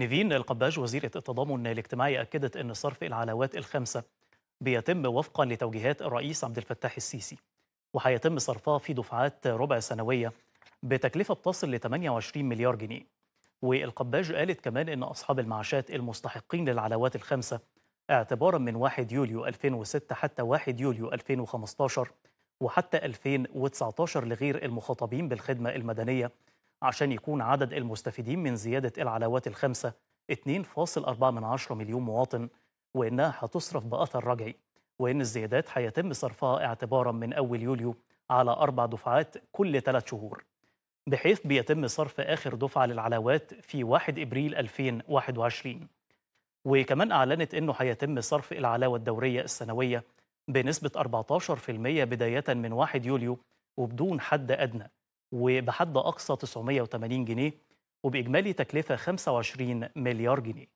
نيفين القباج وزيرة التضامن الاجتماعي أكدت أن صرف العلاوات الخمسة بيتم وفقا لتوجيهات الرئيس عبد الفتاح السيسي وهيتم صرفها في دفعات ربع سنوية بتكلفة بتصل ل 28 مليار جنيه والقباج قالت كمان أن أصحاب المعاشات المستحقين للعلاوات الخمسة اعتبارا من 1 يوليو 2006 حتى 1 يوليو 2015 وحتى 2019 لغير المخاطبين بالخدمة المدنية عشان يكون عدد المستفيدين من زيادة العلاوات الخمسة 2.4 من مليون مواطن وإنها هتصرف بأثر رجعي وإن الزيادات هيتم صرفها اعتبارا من أول يوليو على أربع دفعات كل ثلاث شهور بحيث بيتم صرف آخر دفعة للعلاوات في 1 إبريل 2021 وكمان أعلنت أنه هيتم صرف العلاوة الدورية السنوية بنسبة 14% بداية من 1 يوليو وبدون حد أدنى وبحد أقصى 980 جنيه وبإجمالي تكلفة 25 مليار جنيه